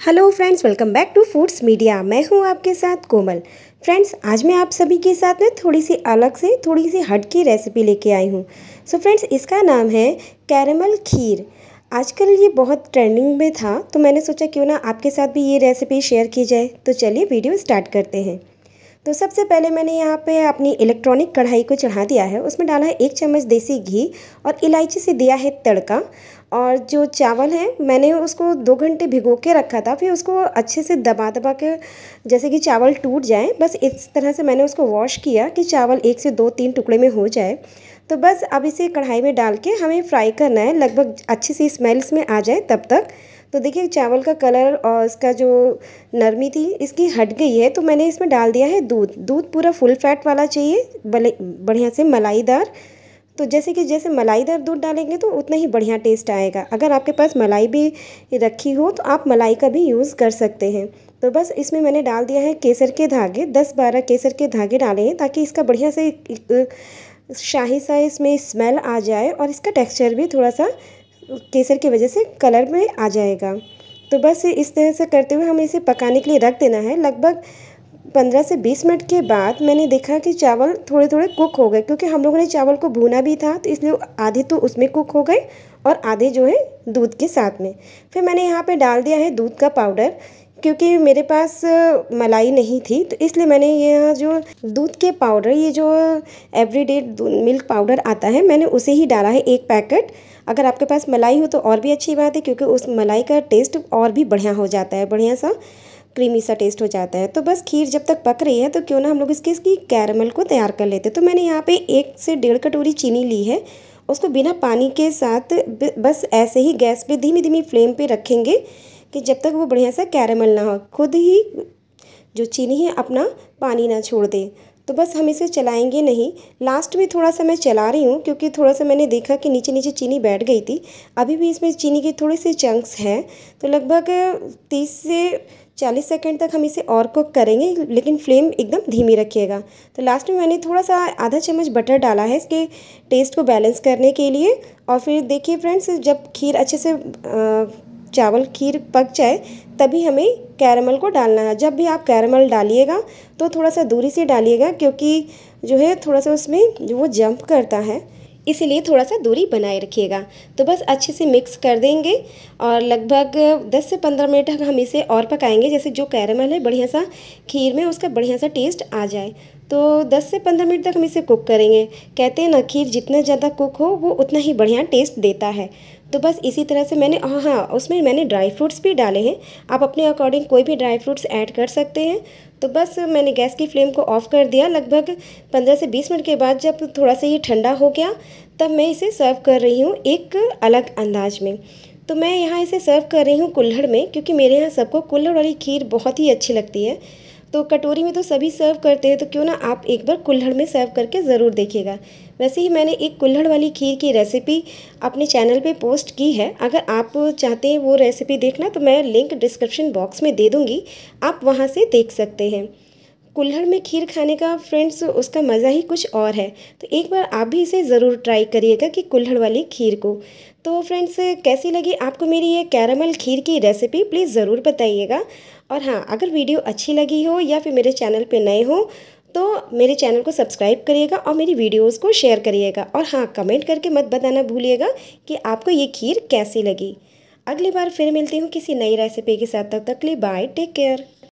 hello friends welcome back to Foods Media मैं हूं आपके साथ कोमल फ्रेंड्स आज मैं आप सभी के साथ में थोड़ी सी अलग से थोड़ी सी हट की रेसिपी लेके आई हूं सो so फ्रेंड्स इसका नाम है कैरमल खीर आजकल ये बहुत ट्रेंडिंग में था तो मैंने सोचा क्यों ना आपके साथ भी ये रेसिपी शेयर की जाए तो चलिए वीडियो स्टार्ट करते हैं तो सबसे पहले मैंने यहाँ पे अपनी इलेक्ट्रॉनिक कढ़ाई को चढ़ा दिया है उसमें डाला है एक चम्मच देसी घी और इलायची से दिया है तड़का और जो चावल है मैंने उसको दो घंटे भिगो के रखा था फिर उसको अच्छे से दबा दबा के जैसे कि चावल टूट जाए बस इस तरह से मैंने उसको वॉश किया कि चावल एक से दो तीन टुकड़े में हो जाए तो बस अब इसे कढ़ाई में डाल के हमें फ्राई करना है लगभग अच्छी सी स्मेल्स में आ जाए तब तक तो देखिए चावल का कलर और इसका जो नरमी थी इसकी हट गई है तो मैंने इसमें डाल दिया है दूध दूध पूरा फुल फैट वाला चाहिए बढ़िया से मलाईदार तो जैसे कि जैसे मलाईदार दूध डालेंगे तो उतना ही बढ़िया टेस्ट आएगा अगर आपके पास मलाई भी रखी हो तो आप मलाई का भी यूज़ कर सकते हैं तो बस इसमें मैंने डाल दिया है केसर के धागे दस बारह केसर के धागे डाले हैं ताकि इसका बढ़िया से शाही सा इसमें स्मेल आ जाए और इसका टेक्सचर भी थोड़ा सा केसर की वजह से कलर में आ जाएगा तो बस इस तरह से करते हुए हमें इसे पकाने के लिए रख देना है लगभग पंद्रह से बीस मिनट के बाद मैंने देखा कि चावल थोड़े थोड़े कुक हो गए क्योंकि हम लोगों ने चावल को भूना भी था तो इसलिए आधे तो उसमें कुक हो गए और आधे जो है दूध के साथ में फिर मैंने यहाँ पे डाल दिया है दूध का पाउडर क्योंकि मेरे पास मलाई नहीं थी तो इसलिए मैंने यह जो दूध के पाउडर ये जो एवरीडे मिल्क पाउडर आता है मैंने उसे ही डाला है एक पैकेट अगर आपके पास मलाई हो तो और भी अच्छी बात है क्योंकि उस मलाई का टेस्ट और भी बढ़िया हो जाता है बढ़िया सा क्रीमी सा टेस्ट हो जाता है तो बस खीर जब तक पक रही है तो क्यों ना हम लोग इसके इसकी कैरमल को तैयार कर लेते हैं तो मैंने यहाँ पे एक से डेढ़ कटोरी चीनी ली है उसको बिना पानी के साथ बस ऐसे ही गैस पे धीमी धीमी फ्लेम पे रखेंगे कि जब तक वो बढ़िया सा कैरामल ना हो खुद ही जो चीनी है अपना पानी ना छोड़ दे तो बस हम इसे चलाएंगे नहीं लास्ट में थोड़ा सा मैं चला रही हूँ क्योंकि थोड़ा सा मैंने देखा कि नीचे नीचे चीनी बैठ गई थी अभी भी इसमें चीनी के थोड़े से चंक्स हैं तो लगभग तीस से चालीस सेकेंड तक हम इसे और कुक करेंगे लेकिन फ्लेम एकदम धीमी रखिएगा तो लास्ट में मैंने थोड़ा सा आधा चम्मच बटर डाला है इसके टेस्ट को बैलेंस करने के लिए और फिर देखिए फ्रेंड्स जब खीर अच्छे से आ, चावल खीर पक जाए तभी हमें कैरमल को डालना है जब भी आप कैरमल डालिएगा तो थोड़ा सा दूरी से डालिएगा क्योंकि जो है थोड़ा सा उसमें जो वो जंप करता है इसीलिए थोड़ा सा दूरी बनाए रखिएगा तो बस अच्छे से मिक्स कर देंगे और लगभग 10 से 15 मिनट तक हम इसे और पकाएंगे जैसे जो कैरमल है बढ़िया सा खीर में उसका बढ़िया सा टेस्ट आ जाए तो 10 से 15 मिनट तक हम इसे कुक करेंगे कहते हैं ना खीर जितना ज़्यादा कुक हो वो उतना ही बढ़िया टेस्ट देता है तो बस इसी तरह से मैंने हाँ हाँ उसमें मैंने ड्राई फ्रूट्स भी डाले हैं आप अपने अकॉर्डिंग कोई भी ड्राई फ्रूट्स ऐड कर सकते हैं तो बस मैंने गैस की फ्लेम को ऑफ़ कर दिया लगभग पंद्रह से बीस मिनट के बाद जब थोड़ा सा ये ठंडा हो गया तब मैं इसे सर्व कर रही हूँ एक अलग अंदाज में तो मैं यहाँ इसे सर्व कर रही हूँ कुल्हड़ में क्योंकि मेरे यहाँ सबको कुल्हड़ वाली खीर बहुत ही अच्छी लगती है तो कटोरी में तो सभी सर्व करते हैं तो क्यों ना आप एक बार कुल्हड़ में सर्व करके ज़रूर देखिएगा वैसे ही मैंने एक कुल्हड़ वाली खीर की रेसिपी अपने चैनल पे पोस्ट की है अगर आप चाहते हैं वो रेसिपी देखना तो मैं लिंक डिस्क्रिप्शन बॉक्स में दे दूँगी आप वहाँ से देख सकते हैं कुल्हड़ में खीर खाने का फ्रेंड्स उसका मज़ा ही कुछ और है तो एक बार आप भी इसे ज़रूर ट्राई करिएगा कि कुल्हड़ वाली खीर को तो फ्रेंड्स कैसी लगी आपको मेरी ये कैरामल खीर की रेसिपी प्लीज़ ज़रूर बताइएगा और हाँ अगर वीडियो अच्छी लगी हो या फिर मेरे चैनल पे नए हो तो मेरे चैनल को सब्सक्राइब करिएगा और मेरी वीडियोस को शेयर करिएगा और हाँ कमेंट करके मत बताना भूलिएगा कि आपको ये खीर कैसी लगी अगली बार फिर मिलती हूँ किसी नई रेसिपी के साथ तब तक, ले बाय टेक केयर